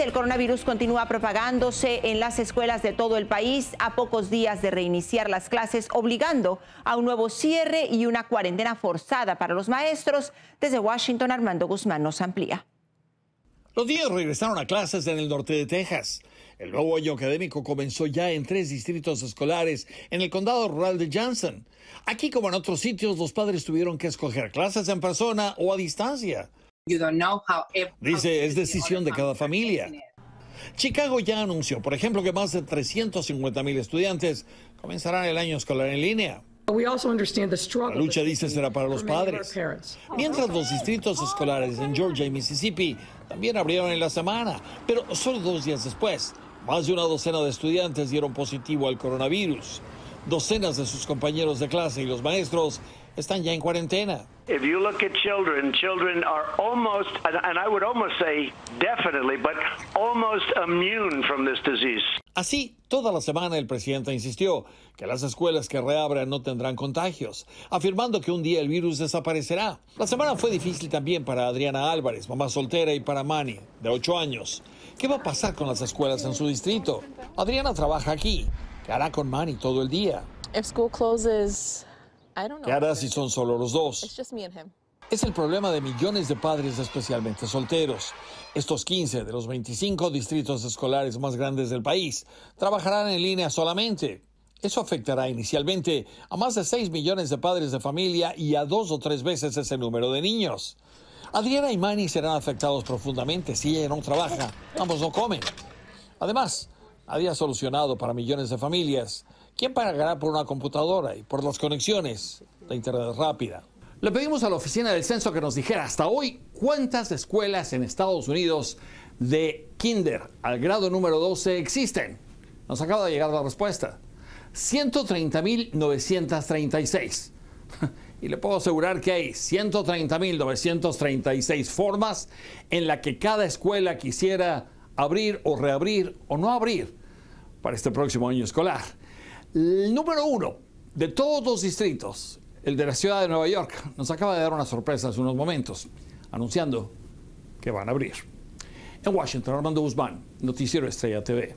Este, el coronavirus continúa propagándose en las escuelas de todo el país a pocos días de reiniciar las clases, obligando a un nuevo cierre y una cuarentena forzada para los maestros. Desde Washington, Armando Guzmán nos amplía. Los días regresaron a clases en el norte de Texas. El nuevo año académico comenzó ya en tres distritos escolares en el condado rural de Johnson. Aquí como en otros sitios, los padres tuvieron que escoger clases en persona o a distancia. Dice, es decisión de cada familia. Chicago ya anunció, por ejemplo, que más de 350 mil estudiantes comenzarán el año escolar en línea. La lucha, dice, será para los padres. Mientras los distritos escolares en Georgia y Mississippi también abrieron en la semana, pero solo dos días después, más de una docena de estudiantes dieron positivo al coronavirus. Docenas de sus compañeros de clase y los maestros están ya en cuarentena. Así, toda la semana el presidente insistió que las escuelas que reabran no tendrán contagios, afirmando que un día el virus desaparecerá. La semana fue difícil también para Adriana Álvarez, mamá soltera, y para Manny, de 8 años. ¿Qué va a pasar con las escuelas en su distrito? Adriana trabaja aquí ¿Qué hará con Manny todo el día? ¿Qué hará si son solo los dos? Es el problema de millones de padres, especialmente solteros. Estos 15 de los 25 distritos escolares más grandes del país trabajarán en línea solamente. Eso afectará inicialmente a más de 6 millones de padres de familia y a dos o tres veces ese número de niños. Adriana y Manny serán afectados profundamente si ella no trabaja. Ambos no comen. Además, había solucionado para millones de familias. ¿Quién pagará por una computadora y por las conexiones de Internet rápida? Le pedimos a la oficina del censo que nos dijera hasta hoy cuántas escuelas en Estados Unidos de kinder al grado número 12 existen. Nos acaba de llegar la respuesta. 130.936. Y le puedo asegurar que hay 130.936 formas en la que cada escuela quisiera abrir o reabrir o no abrir para este próximo año escolar. El número uno de todos los distritos, el de la ciudad de Nueva York, nos acaba de dar una sorpresa hace unos momentos, anunciando que van a abrir. En Washington, Armando Guzmán, Noticiero Estrella TV.